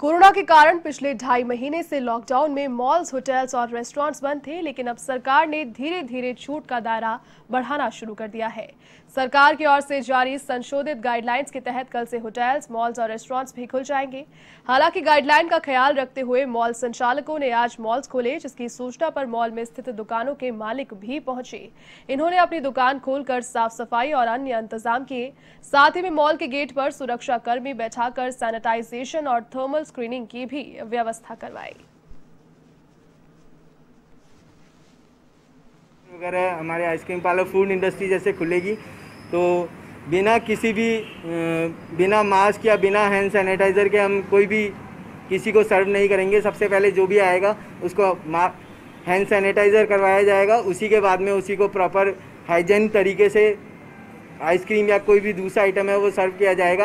corona के कारण पिछले ढाई महीने से लॉकडाउन में मॉल्स होटल्स और रेस्टोरेंट्स बंद थे लेकिन अब सरकार ने धीरे धीरे छूट का दायरा बढ़ाना शुरू कर दिया है सरकार की ओर से जारी संशोधित गाइडलाइंस के तहत कल से होटल्स मॉल्स और रेस्टोरेंट्स भी खुल जाएंगे हालांकि गाइडलाइन का ख्याल रखते हुए मॉल संचालकों ने आज मॉल्स खोले जिसकी सूचना पर मॉल में स्थित दुकानों के मालिक भी पहुंचे इन्होंने अपनी दुकान खोलकर साफ सफाई और अन्य इंतजाम किए साथ ही में मॉल के गेट पर सुरक्षाकर्मी बैठाकर सैनिटाइजेशन और थर्मल स्क्रीनिंग की भी व्यवस्था करवाई वगैरह हमारे आइसक्रीम पार्लर फूड इंडस्ट्री जैसे खुलेगी तो बिना किसी भी बिना मास्क या बिना हैंड सैनिटाइज़र के हम कोई भी किसी को सर्व नहीं करेंगे सबसे पहले जो भी आएगा उसको हैंड सैनिटाइज़र करवाया जाएगा उसी के बाद में उसी को प्रॉपर हाइजेन तरीके से आइसक्रीम या कोई भी दूसरा आइटम है वो सर्व किया जाएगा